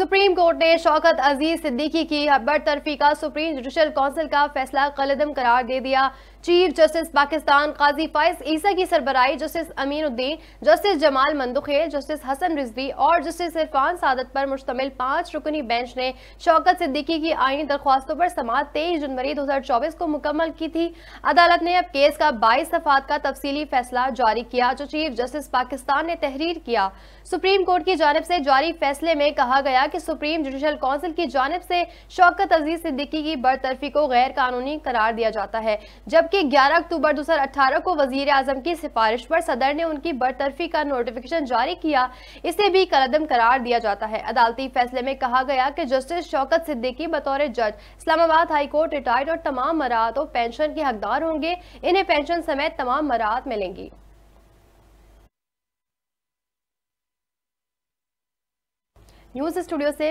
supreme court ने शौकत अजीज सिद्दीकी की बरतरफी का सुप्रीम जुडिशल काउंसिल का फैसला कलदम करार दे दिया चीफ जस्टिस पाकिस्तान काजी फाइज ईसा की सरबराई justice Aminuddin justice Jamal Mandokhail justice Hasan Rizvi और जस्टिस इरफान सादत पर मुश्तमिल पांच रुकनी बेंच ने शौकत सिद्दीकी की आईनी दरख्वास्तों पर समात तेईस जनवरी दो हजार चौबीस को मुकम्मल की थी अदालत ने अब केस का बाईस सफात का तफसीली फैसला जारी किया जो चीफ जस्टिस पाकिस्तान ने तहरीर किया सुप्रीम कोर्ट की जानब से जारी फैसले में कहा गया कि सुप्रीम जुडिशल काउंसिल की जानब से शौकत अजीज सिद्दीकी की बरतरफी को गैर कानूनी करार दिया जाता है जब जबकि 11 अक्टूबर 2018 को वजीर आजम की सिफारिश पर सदर ने उनकी बरतरफी का नोटिफिकेशन जारी किया इसे भी कलदम करार दिया जाता है अदालती फैसले में कहा गया कि जस्टिस शौकत सिद्दीकी बतौर जज इस्लामाबाद हाईकोर्ट रिटायर्ड और तमाम मराहत और पेंशन के हकदार होंगे इन्हें पेंशन समेत तमाम मराहत मिलेंगी न्यूज स्टूडियो से